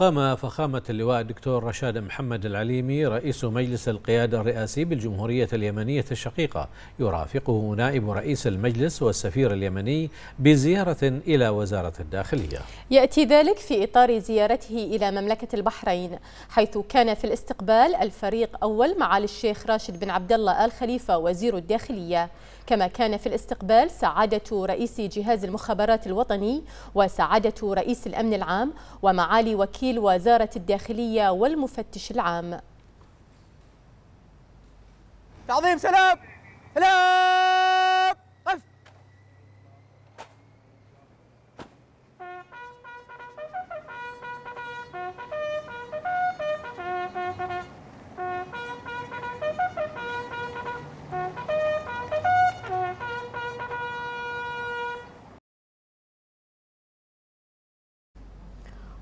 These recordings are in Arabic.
قام فخامة اللواء الدكتور رشاد محمد العليمي رئيس مجلس القيادة الرئاسي بالجمهورية اليمنية الشقيقة يرافقه نائب رئيس المجلس والسفير اليمني بزيارة إلى وزارة الداخلية يأتي ذلك في إطار زيارته إلى مملكة البحرين حيث كان في الاستقبال الفريق أول معالي الشيخ راشد بن عبد الله آل خليفة وزير الداخلية كما كان في الاستقبال سعادة رئيس جهاز المخابرات الوطني وسعادة رئيس الأمن العام ومعالي وكيل وكيل وزارة الداخلية والمفتش العام تعظيم سلام سلام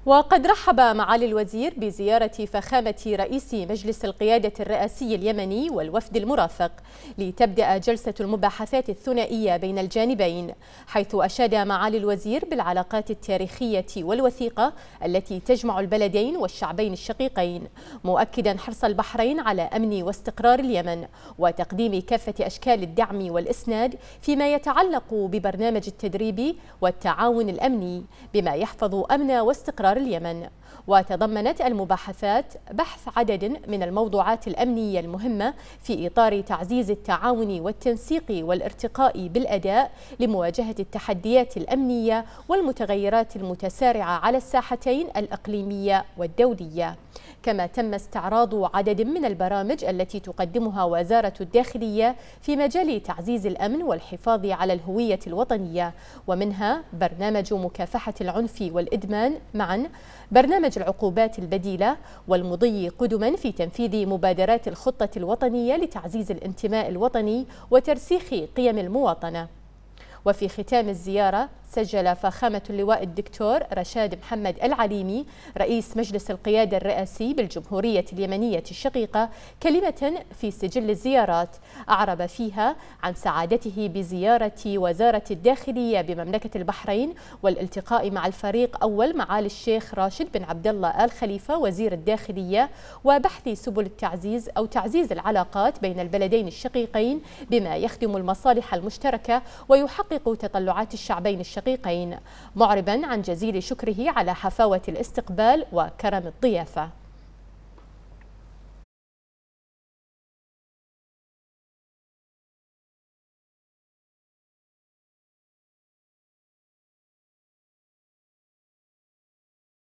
وقد رحب معالي الوزير بزيارة فخامة رئيس مجلس القيادة الرئاسي اليمني والوفد المرافق لتبدأ جلسة المباحثات الثنائية بين الجانبين حيث أشاد معالي الوزير بالعلاقات التاريخية والوثيقة التي تجمع البلدين والشعبين الشقيقين مؤكدا حرص البحرين على أمن واستقرار اليمن وتقديم كافة أشكال الدعم والإسناد فيما يتعلق ببرنامج التدريب والتعاون الأمني بما يحفظ أمن واستقرار اليمن وتضمنت المباحثات بحث عدد من الموضوعات الأمنية المهمة في إطار تعزيز التعاون والتنسيق والارتقاء بالأداء لمواجهة التحديات الأمنية والمتغيرات المتسارعة على الساحتين الإقليمية والدولية كما تم استعراض عدد من البرامج التي تقدمها وزارة الداخلية في مجال تعزيز الأمن والحفاظ على الهوية الوطنية ومنها برنامج مكافحة العنف والإدمان معا برنامج العقوبات البديلة والمضي قدما في تنفيذ مبادرات الخطة الوطنية لتعزيز الانتماء الوطني وترسيخ قيم المواطنة وفي ختام الزيارة سجل فخامة اللواء الدكتور رشاد محمد العليمي رئيس مجلس القيادة الرئاسي بالجمهورية اليمنية الشقيقة كلمة في سجل الزيارات أعرب فيها عن سعادته بزيارة وزارة الداخلية بمملكة البحرين والالتقاء مع الفريق أول معالي الشيخ راشد بن عبد الله آل خليفة وزير الداخلية وبحث سبل التعزيز أو تعزيز العلاقات بين البلدين الشقيقين بما يخدم المصالح المشتركة ويحقق تطلعات الشعبين الشقيقين الشقيقين معربا عن جزيل شكره على حفاوة الاستقبال وكرم الضيافة